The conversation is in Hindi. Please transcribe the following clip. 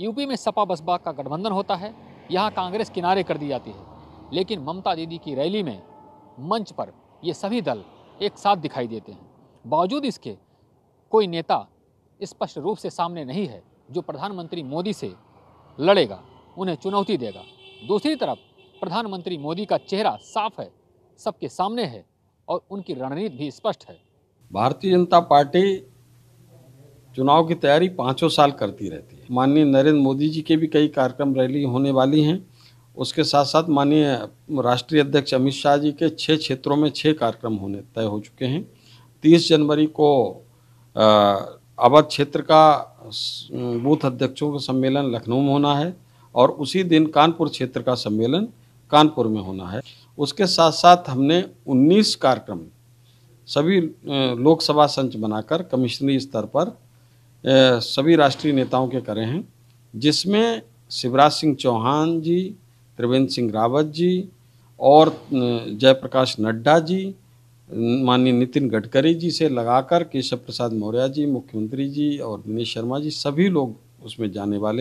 यूपी में सपा बसपा का गठबंधन होता है यहाँ कांग्रेस किनारे कर दी जाती है लेकिन ममता दीदी की रैली में मंच पर ये सभी दल एक साथ दिखाई देते हैं बावजूद इसके कोई नेता स्पष्ट रूप से सामने नहीं है जो प्रधानमंत्री मोदी से लड़ेगा उन्हें चुनौती देगा दूसरी तरफ प्रधानमंत्री मोदी का चेहरा साफ है सबके सामने है और उनकी रणनीति भी स्पष्ट है भारतीय जनता पार्टी चुनाव की तैयारी पाँचों साल करती रहती है माननीय नरेंद्र मोदी जी के भी कई कार्यक्रम रैली होने वाली हैं उसके साथ साथ माननीय राष्ट्रीय अध्यक्ष अमित शाह जी के छः क्षेत्रों में छः कार्यक्रम होने तय हो चुके हैं तीस जनवरी को अवध क्षेत्र का बूथ अध्यक्षों का सम्मेलन लखनऊ में होना है और उसी दिन कानपुर क्षेत्र का सम्मेलन कानपुर में होना है उसके साथ साथ हमने 19 कार्यक्रम सभी लोकसभा संच बनाकर कमिश्नरी स्तर पर सभी राष्ट्रीय नेताओं के करे हैं जिसमें शिवराज सिंह चौहान जी त्रिवेंद्र सिंह रावत जी और जयप्रकाश नड्डा जी माननीय नितिन गडकरी जी से लगाकर केशव प्रसाद मौर्य जी मुख्यमंत्री जी और दिनेश शर्मा जी सभी लोग उसमें जाने वाले